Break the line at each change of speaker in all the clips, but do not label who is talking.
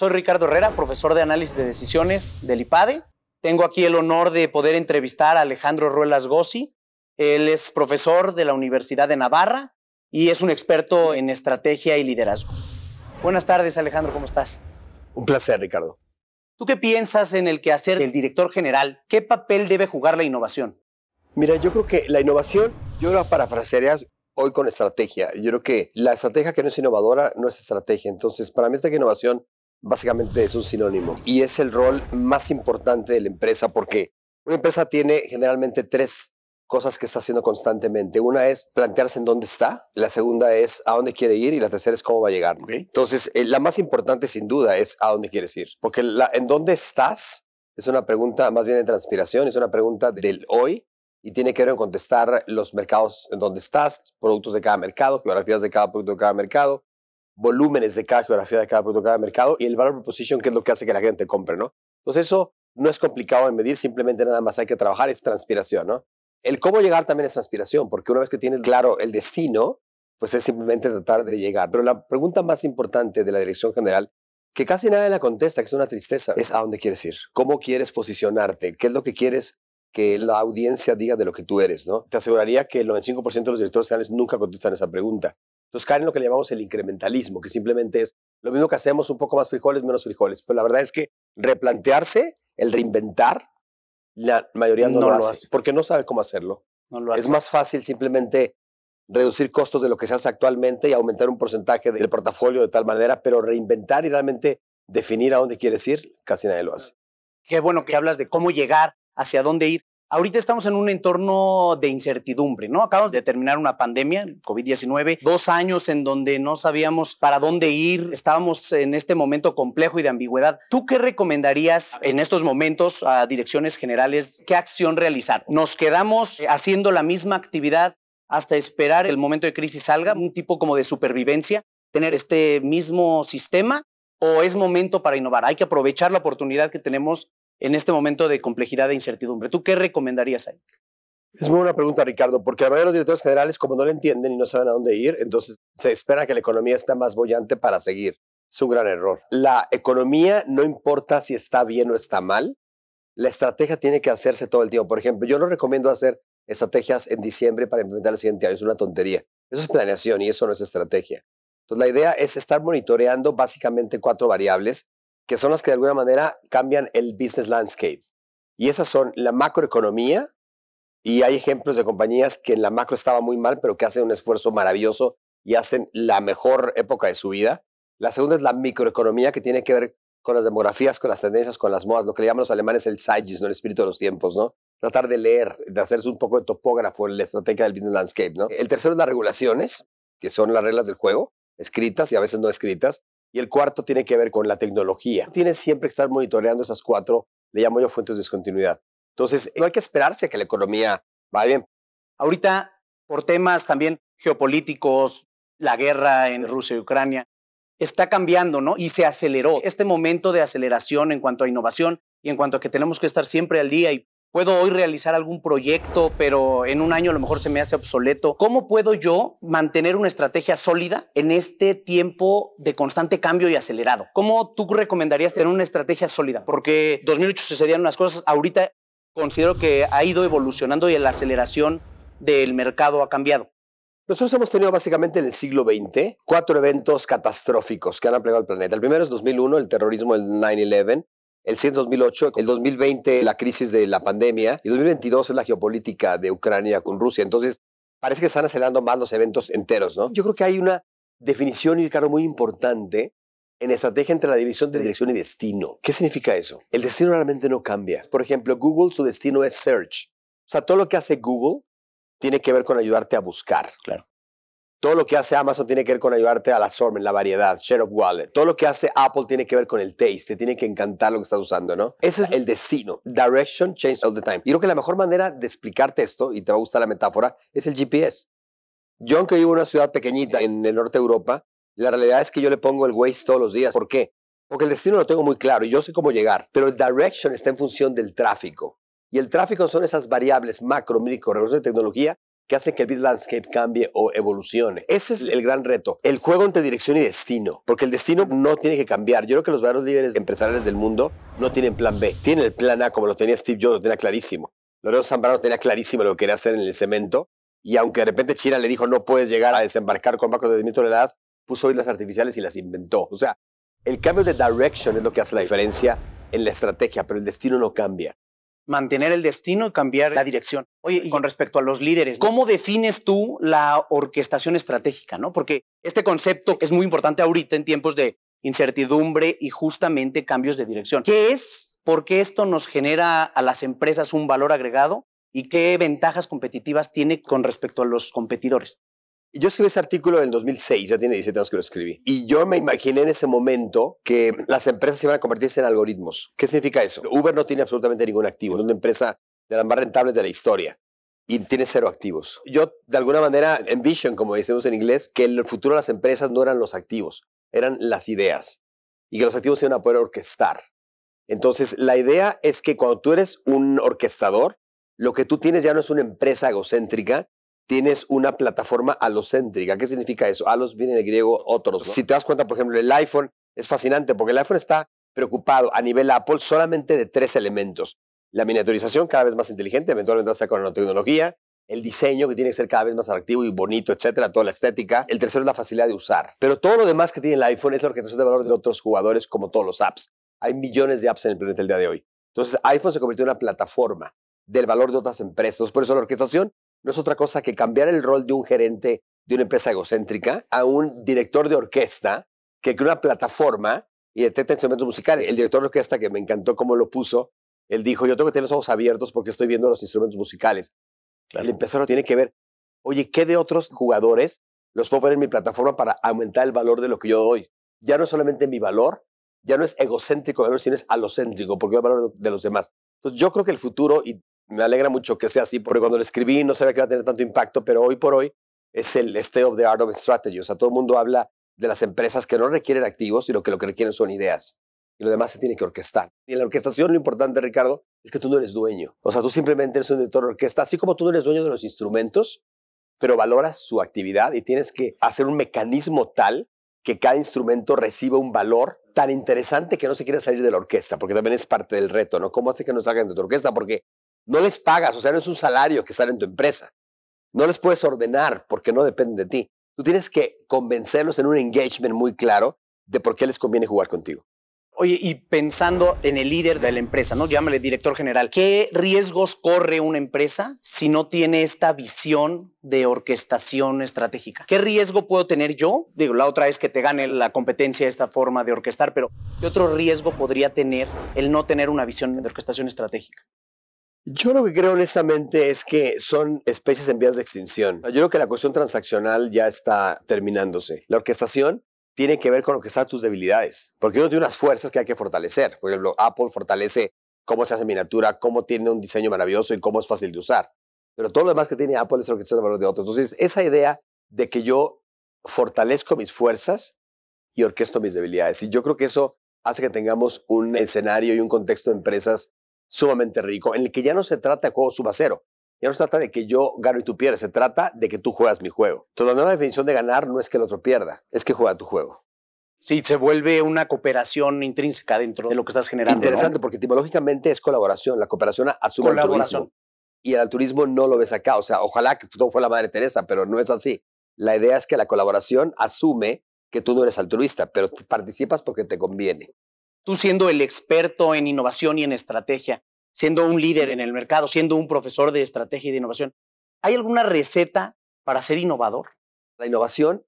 Soy Ricardo Herrera, profesor de análisis de decisiones del IPADE. Tengo aquí el honor de poder entrevistar a Alejandro Ruelas Gossi. Él es profesor de la Universidad de Navarra y es un experto en estrategia y liderazgo. Buenas tardes, Alejandro, ¿cómo estás? Un placer, Ricardo. ¿Tú qué piensas
en el quehacer del director general? ¿Qué papel debe jugar la innovación? Mira, yo creo que la innovación, yo la parafrasearía hoy con estrategia. Yo creo que la estrategia que no es innovadora no es estrategia. Entonces, para mí esta innovación básicamente es un sinónimo y es el rol más importante de la empresa porque una empresa tiene generalmente tres cosas que está haciendo constantemente. Una es plantearse en dónde está, la segunda es a dónde quiere ir y la tercera es cómo va a llegar. Entonces, eh, la más importante sin duda es a dónde quieres ir, porque en dónde estás es una pregunta más bien de transpiración, es una pregunta del hoy y tiene que ver con contestar los mercados en donde estás, productos de cada mercado, geografías de cada producto de cada mercado, volúmenes de cada geografía, de cada producto, de cada mercado y el valor proposition, que es lo que hace que la gente compre, ¿no? Entonces eso no es complicado de medir, simplemente nada más hay que trabajar, es transpiración, ¿no? El cómo llegar también es transpiración, porque una vez que tienes claro el destino, pues es simplemente tratar de llegar. Pero la pregunta más importante de la dirección general, que casi nadie la contesta, que es una tristeza, es a dónde quieres ir, cómo quieres posicionarte, qué es lo que quieres que la audiencia diga de lo que tú eres, ¿no? Te aseguraría que el 95% de los directores generales nunca contestan esa pregunta. Entonces caen en lo que le llamamos el incrementalismo, que simplemente es lo mismo que hacemos, un poco más frijoles, menos frijoles. Pero la verdad es que replantearse, el reinventar, la mayoría no, lo, hace, porque no sabe cómo hacerlo. Es más fácil simplemente reducir costos de lo que se hace actualmente y aumentar un porcentaje del portafolio de tal manera, pero reinventar y realmente definir a dónde quieres ir, casi nadie lo hace. Qué bueno que hablas de cómo llegar, hacia dónde ir. Ahorita estamos en un entorno de
incertidumbre, ¿no? Acabamos de terminar una pandemia, COVID-19, dos años en donde no sabíamos para dónde ir, estábamos en este momento complejo y de ambigüedad. ¿Tú qué recomendarías en estos momentos a direcciones generales qué acción realizar? ¿Nos quedamos haciendo la misma actividad hasta esperar el momento de crisis salga? ¿Un tipo como de supervivencia? ¿Tener este mismo sistema? ¿O es momento para innovar? Hay que aprovechar la oportunidad que tenemos
en este momento de complejidad e incertidumbre. ¿Tú qué recomendarías ahí? Es muy buena pregunta, Ricardo, porque la mayoría de los directores generales, como no lo entienden y no saben a dónde ir, entonces se espera que la economía esté más bollante para seguir. Es un gran error. La economía no importa si está bien o está mal, la estrategia tiene que hacerse todo el tiempo. Por ejemplo, yo no recomiendo hacer estrategias en diciembre para implementar el siguiente año, es una tontería. Eso es planeación y eso no es estrategia. Entonces, la idea es estar monitoreando básicamente cuatro variables que son las que de alguna manera cambian el business landscape. Y esas son la macroeconomía, y hay ejemplos de compañías que en la macro estaba muy mal, pero que hacen un esfuerzo maravilloso y hacen la mejor época de su vida. La segunda es la microeconomía, que tiene que ver con las demografías, con las tendencias, con las modas, lo que le llaman los alemanes el Zeitgeist, el espíritu de los tiempos, ¿no? Tratar de leer, de hacerse un poco de topógrafo en la estrategia del business landscape, ¿no? El tercero es las regulaciones, que son las reglas del juego, escritas y a veces no escritas, y el cuarto tiene que ver con la tecnología. Tienes siempre que estar monitoreando esas cuatro, le llamo yo fuentes de discontinuidad. Entonces, no hay que esperarse a que la economía vaya bien. Ahorita, por temas también geopolíticos, la guerra en Rusia y Ucrania,
está cambiando, ¿no? Y se aceleró. Este momento de aceleración en cuanto a innovación y en cuanto a que tenemos que estar siempre al día y Puedo hoy realizar algún proyecto, pero en un año a lo mejor se me hace obsoleto. ¿Cómo puedo yo mantener una estrategia sólida en este tiempo de constante cambio y acelerado? ¿Cómo tú recomendarías tener una estrategia sólida? Porque 2008 sucedían unas cosas, ahorita considero que ha ido evolucionando y la aceleración
del mercado ha cambiado. Nosotros hemos tenido básicamente en el siglo XX cuatro eventos catastróficos que han aplegado al planeta. El primero es 2001, el terrorismo del 9-11, el 100 2008, el 2020 la crisis de la pandemia y 2022 es la geopolítica de Ucrania con Rusia. Entonces, parece que están acelerando más los eventos enteros, ¿no? Yo creo que hay una definición, y claro muy importante en estrategia entre la división de dirección y destino. ¿Qué significa eso? El destino realmente no cambia. Por ejemplo, Google, su destino es search. O sea, todo lo que hace Google tiene que ver con ayudarte a buscar. Claro. Todo lo que hace Amazon tiene que ver con ayudarte a la sormen, la variedad, share of wallet. Todo lo que hace Apple tiene que ver con el taste, te tiene que encantar lo que estás usando, ¿no? Ese es el destino. Direction change all the time. Y creo que la mejor manera de explicarte esto, y te va a gustar la metáfora, es el GPS. Yo, aunque vivo en una ciudad pequeñita en el norte de Europa, la realidad es que yo le pongo el Waze todos los días. ¿Por qué? Porque el destino lo tengo muy claro y yo sé cómo llegar. Pero el direction está en función del tráfico. Y el tráfico son esas variables macro, micro, recursos de tecnología que hace que el beat landscape cambie o evolucione. Ese es el gran reto. El juego entre dirección y destino, porque el destino no tiene que cambiar. Yo creo que los verdaderos líderes empresariales del mundo no tienen plan B. Tienen el plan A como lo tenía Steve Jobs, lo tenía clarísimo. Lorenzo Zambrano tenía clarísimo lo que quería hacer en el cemento. Y aunque de repente China le dijo no puedes llegar a desembarcar con barcos de 10.000 toneladas, puso islas artificiales y las inventó. O sea, el cambio de direction es lo que hace la diferencia en la estrategia, pero el destino no cambia mantener el destino y cambiar la dirección. Oye, y con respecto a los líderes,
¿cómo defines tú la orquestación estratégica? ¿no? Porque este concepto es muy importante ahorita en tiempos de incertidumbre y justamente cambios de dirección. ¿Qué es? ¿Por qué esto nos genera a las empresas un valor agregado? ¿Y qué ventajas competitivas tiene
con respecto a los competidores? Yo escribí ese artículo en el 2006, ya tiene 17 años que lo escribí. Y yo me imaginé en ese momento que las empresas iban a convertirse en algoritmos. ¿Qué significa eso? Uber no tiene absolutamente ningún activo. Es una empresa de las más rentables de la historia y tiene cero activos. Yo, de alguna manera, envision, como decimos en inglés, que el futuro de las empresas no eran los activos, eran las ideas. Y que los activos se iban a poder orquestar. Entonces, la idea es que cuando tú eres un orquestador, lo que tú tienes ya no es una empresa egocéntrica, tienes una plataforma alocéntrica. ¿Qué significa eso? Alos viene del griego otros. Si te das cuenta, por ejemplo, el iPhone es fascinante porque el iPhone está preocupado a nivel Apple solamente de tres elementos. La miniaturización cada vez más inteligente, eventualmente va a ser con la tecnología, el diseño que tiene que ser cada vez más atractivo y bonito, etcétera, toda la estética. El tercero es la facilidad de usar. Pero todo lo demás que tiene el iPhone es la orquestación de valor de otros jugadores como todos los apps. Hay millones de apps en el planeta el día de hoy. Entonces iPhone se convirtió en una plataforma del valor de otras empresas. Por eso la orquestación no es otra cosa que cambiar el rol de un gerente de una empresa egocéntrica a un director de orquesta que crea una plataforma y detecta instrumentos musicales. El director de orquesta, que me encantó cómo lo puso, él dijo, yo tengo que tener los ojos abiertos porque estoy viendo los instrumentos musicales. Claro. El empresario tiene que ver, oye, ¿qué de otros jugadores los puedo poner en mi plataforma para aumentar el valor de lo que yo doy? Ya no es solamente mi valor, ya no es egocéntrico, sino es alocéntrico, porque el valor de los demás. Entonces yo creo que el futuro, y me alegra mucho que sea así, porque cuando lo escribí no sabía que iba a tener tanto impacto, pero hoy por hoy es el state of the art of strategy. O sea, todo el mundo habla de las empresas que no requieren activos, sino que lo que requieren son ideas. Y lo demás se tiene que orquestar. Y en la orquestación lo importante, Ricardo, es que tú no eres dueño. O sea, tú simplemente eres un director de orquesta, así como tú no eres dueño de los instrumentos, pero valoras su actividad y tienes que hacer un mecanismo tal que cada instrumento reciba un valor tan interesante que no se quiera salir de la orquesta, porque también es parte del reto, ¿no? ¿Cómo hace que no salgan de tu orquesta? Porque no les pagas, o sea, no es un salario que sale en tu empresa. No les puedes ordenar porque no dependen de ti. Tú tienes que convencerlos en un engagement muy claro de por qué les conviene jugar contigo. Oye, y pensando en el líder de la empresa,
¿no? Llámale director general. ¿Qué riesgos corre una empresa si no tiene esta visión de orquestación estratégica? ¿Qué riesgo puedo tener yo? Digo, la otra es que te gane la competencia esta forma de orquestar, pero ¿qué otro riesgo podría tener el no tener una visión
de orquestación estratégica? Yo lo que creo honestamente es que son especies en vías de extinción. Yo creo que la cuestión transaccional ya está terminándose. La orquestación tiene que ver con lo que están tus debilidades, porque uno tiene unas fuerzas que hay que fortalecer. Por ejemplo, Apple fortalece cómo se hace miniatura, cómo tiene un diseño maravilloso y cómo es fácil de usar. Pero todo lo demás que tiene Apple es orquestar de valor de otros. Entonces, esa idea de que yo fortalezco mis fuerzas y orquesto mis debilidades. Y yo creo que eso hace que tengamos un escenario y un contexto de empresas sumamente rico, en el que ya no se trata de juego subacero, ya no se trata de que yo gano y tú pierdas, se trata de que tú juegas mi juego. Entonces, la nueva definición de ganar no es que el otro pierda, es que juega tu juego. Sí, se vuelve una cooperación intrínseca dentro de lo que estás generando. Interesante, porque etimológicamente es colaboración. La cooperación asume colaboración. Y el altruismo no lo ves acá. O sea, ojalá que todo fue la madre Teresa, pero no es así. La idea es que la colaboración asume que tú no eres altruista, pero participas porque te conviene.
Tú siendo el experto en innovación y en estrategia, siendo un líder en el mercado, siendo un profesor de estrategia y de innovación, ¿hay alguna
receta para ser innovador? La innovación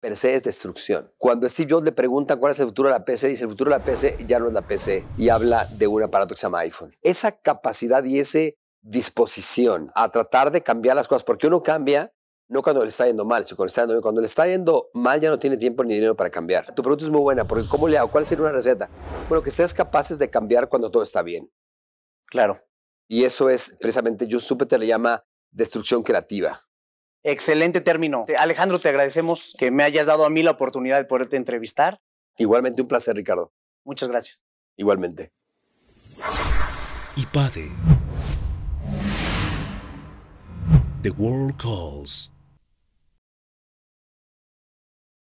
per se es destrucción. Cuando Steve Jobs le pregunta cuál es el futuro de la PC, dice el futuro de la PC ya no es la PC y habla de un aparato que se llama iPhone. Esa capacidad y esa disposición a tratar de cambiar las cosas, porque uno cambia no cuando le está yendo mal, sino cuando le está yendo Cuando le está yendo mal ya no tiene tiempo ni dinero para cambiar. Tu pregunta es muy buena, porque ¿cómo le hago? ¿Cuál sería una receta? Bueno, que seas capaces de cambiar cuando todo está bien. Claro. Y eso es precisamente, yo supe te le llama destrucción creativa.
Excelente término. Alejandro, te agradecemos que me hayas dado a mí la oportunidad de poderte entrevistar.
Igualmente un placer, Ricardo. Muchas gracias. Igualmente. pade. The World Calls.